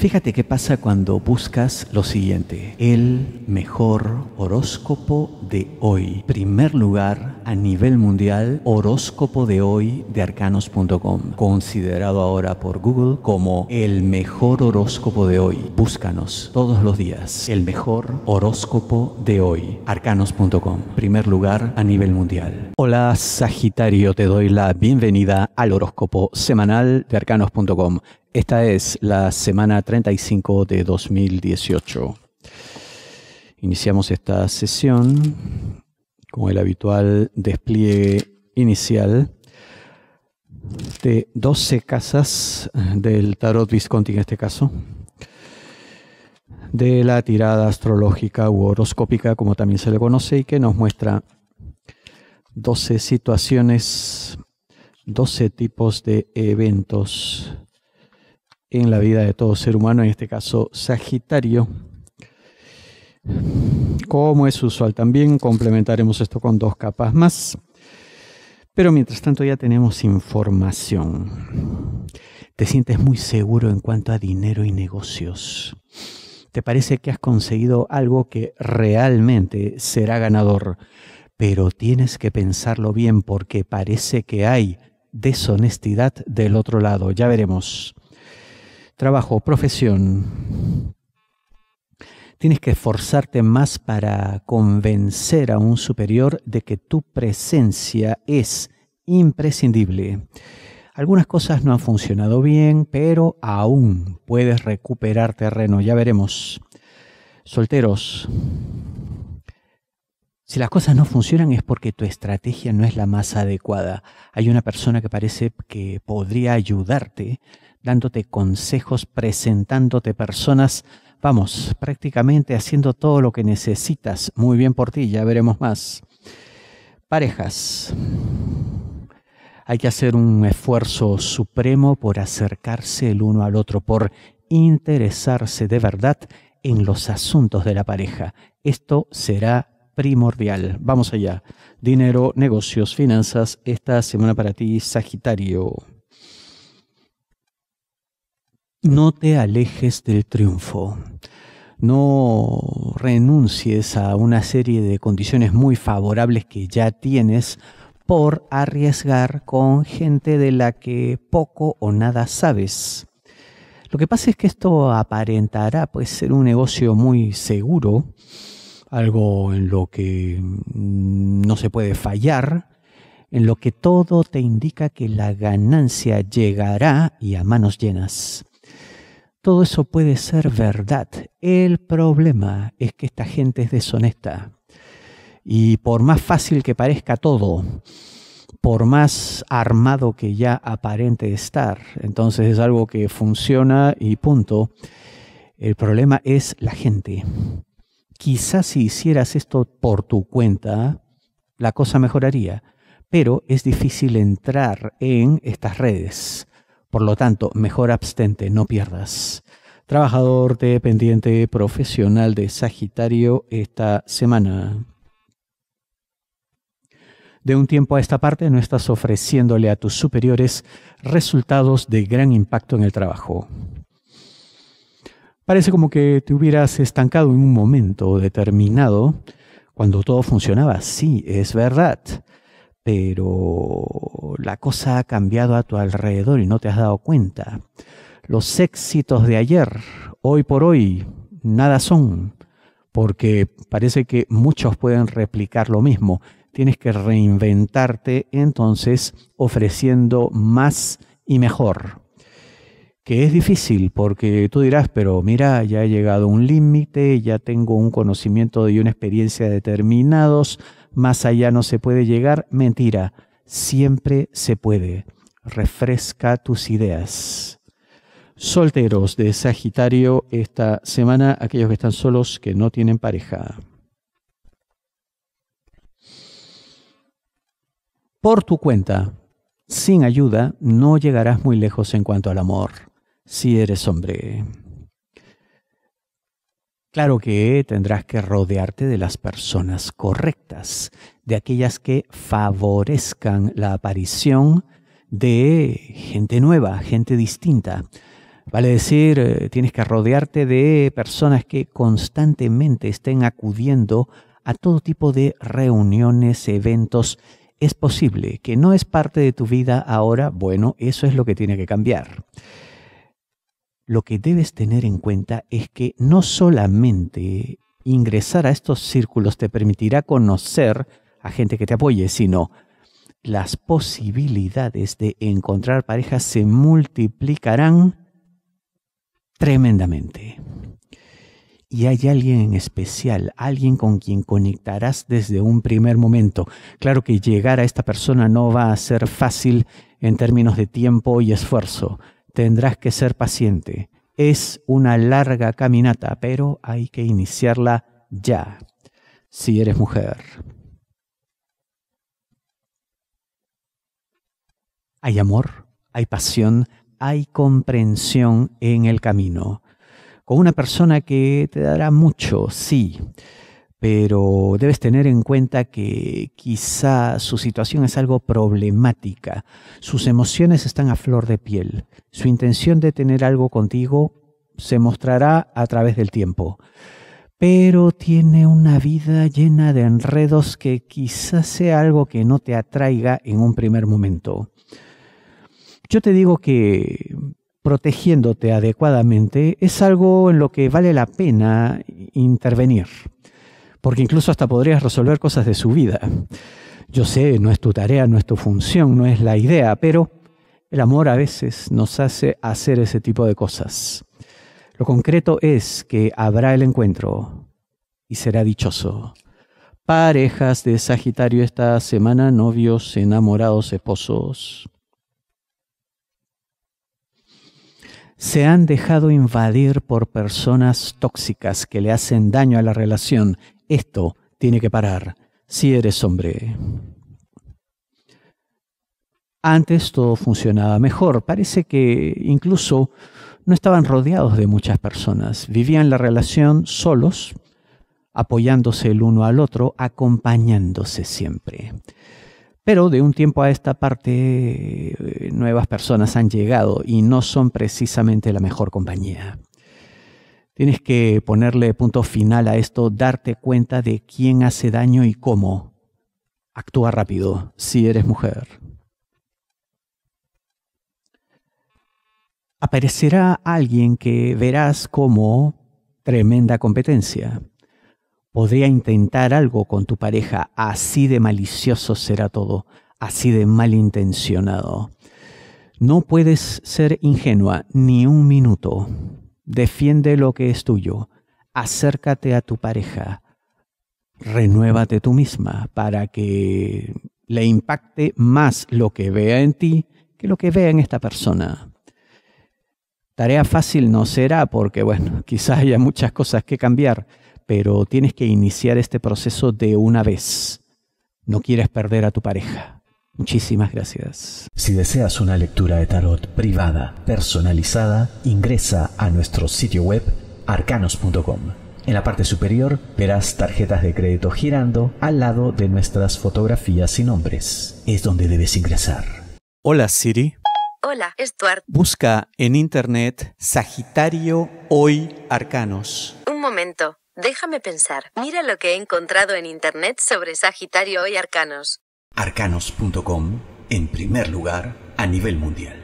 Fíjate qué pasa cuando buscas lo siguiente, el mejor horóscopo de hoy. Primer lugar a nivel mundial, horóscopo de hoy de arcanos.com, considerado ahora por Google como el mejor horóscopo de hoy. Búscanos todos los días, el mejor horóscopo de hoy, arcanos.com. Primer lugar a nivel mundial. Hola Sagitario, te doy la bienvenida al horóscopo semanal de arcanos.com. Esta es la semana 35 de 2018. Iniciamos esta sesión con el habitual despliegue inicial de 12 casas del tarot Visconti en este caso, de la tirada astrológica u horoscópica como también se le conoce y que nos muestra 12 situaciones, 12 tipos de eventos en la vida de todo ser humano, en este caso Sagitario. Como es usual también, complementaremos esto con dos capas más. Pero mientras tanto ya tenemos información. Te sientes muy seguro en cuanto a dinero y negocios. Te parece que has conseguido algo que realmente será ganador, pero tienes que pensarlo bien porque parece que hay deshonestidad del otro lado. Ya veremos. Trabajo, profesión. Tienes que esforzarte más para convencer a un superior de que tu presencia es imprescindible. Algunas cosas no han funcionado bien, pero aún puedes recuperar terreno, ya veremos. Solteros, si las cosas no funcionan es porque tu estrategia no es la más adecuada. Hay una persona que parece que podría ayudarte, dándote consejos, presentándote personas, vamos, prácticamente haciendo todo lo que necesitas. Muy bien por ti, ya veremos más. Parejas. Hay que hacer un esfuerzo supremo por acercarse el uno al otro, por interesarse de verdad en los asuntos de la pareja. Esto será primordial. Vamos allá. Dinero, negocios, finanzas, esta semana para ti, Sagitario. No te alejes del triunfo. No renuncies a una serie de condiciones muy favorables que ya tienes por arriesgar con gente de la que poco o nada sabes. Lo que pasa es que esto aparentará pues ser un negocio muy seguro, algo en lo que no se puede fallar, en lo que todo te indica que la ganancia llegará y a manos llenas. Todo eso puede ser verdad. El problema es que esta gente es deshonesta. Y por más fácil que parezca todo, por más armado que ya aparente estar, entonces es algo que funciona y punto. El problema es la gente. Quizás si hicieras esto por tu cuenta, la cosa mejoraría, pero es difícil entrar en estas redes. Por lo tanto, mejor abstente, no pierdas. Trabajador dependiente profesional de Sagitario esta semana. De un tiempo a esta parte no estás ofreciéndole a tus superiores resultados de gran impacto en el trabajo. Parece como que te hubieras estancado en un momento determinado cuando todo funcionaba. Sí, es verdad pero la cosa ha cambiado a tu alrededor y no te has dado cuenta. Los éxitos de ayer, hoy por hoy, nada son, porque parece que muchos pueden replicar lo mismo. Tienes que reinventarte entonces ofreciendo más y mejor. Que es difícil porque tú dirás, pero mira, ya he llegado a un límite, ya tengo un conocimiento y una experiencia determinados, más allá no se puede llegar, mentira, siempre se puede. Refresca tus ideas. Solteros de Sagitario esta semana, aquellos que están solos, que no tienen pareja. Por tu cuenta, sin ayuda, no llegarás muy lejos en cuanto al amor, si eres hombre. Claro que tendrás que rodearte de las personas correctas, de aquellas que favorezcan la aparición de gente nueva, gente distinta. Vale decir, eh, tienes que rodearte de personas que constantemente estén acudiendo a todo tipo de reuniones, eventos. Es posible que no es parte de tu vida ahora, bueno, eso es lo que tiene que cambiar lo que debes tener en cuenta es que no solamente ingresar a estos círculos te permitirá conocer a gente que te apoye, sino las posibilidades de encontrar parejas se multiplicarán tremendamente. Y hay alguien en especial, alguien con quien conectarás desde un primer momento. Claro que llegar a esta persona no va a ser fácil en términos de tiempo y esfuerzo, Tendrás que ser paciente. Es una larga caminata, pero hay que iniciarla ya, si eres mujer. Hay amor, hay pasión, hay comprensión en el camino. Con una persona que te dará mucho, sí pero debes tener en cuenta que quizá su situación es algo problemática, sus emociones están a flor de piel, su intención de tener algo contigo se mostrará a través del tiempo, pero tiene una vida llena de enredos que quizá sea algo que no te atraiga en un primer momento. Yo te digo que protegiéndote adecuadamente es algo en lo que vale la pena intervenir porque incluso hasta podrías resolver cosas de su vida. Yo sé, no es tu tarea, no es tu función, no es la idea, pero el amor a veces nos hace hacer ese tipo de cosas. Lo concreto es que habrá el encuentro y será dichoso. Parejas de Sagitario esta semana, novios, enamorados, esposos. se han dejado invadir por personas tóxicas que le hacen daño a la relación esto tiene que parar si eres hombre. Antes todo funcionaba mejor. Parece que incluso no estaban rodeados de muchas personas. Vivían la relación solos, apoyándose el uno al otro, acompañándose siempre. Pero de un tiempo a esta parte eh, nuevas personas han llegado y no son precisamente la mejor compañía. Tienes que ponerle punto final a esto, darte cuenta de quién hace daño y cómo. Actúa rápido si eres mujer. Aparecerá alguien que verás como tremenda competencia. Podría intentar algo con tu pareja, así de malicioso será todo, así de malintencionado. No puedes ser ingenua ni un minuto defiende lo que es tuyo, acércate a tu pareja, renuévate tú misma para que le impacte más lo que vea en ti que lo que vea en esta persona. Tarea fácil no será porque, bueno, quizás haya muchas cosas que cambiar, pero tienes que iniciar este proceso de una vez. No quieres perder a tu pareja. Muchísimas gracias. Si deseas una lectura de tarot privada, personalizada, ingresa a nuestro sitio web arcanos.com. En la parte superior verás tarjetas de crédito girando al lado de nuestras fotografías y nombres. Es donde debes ingresar. Hola Siri. Hola, Stuart. Busca en internet Sagitario Hoy Arcanos. Un momento, déjame pensar. Mira lo que he encontrado en internet sobre Sagitario Hoy Arcanos. Arcanos.com en primer lugar a nivel mundial.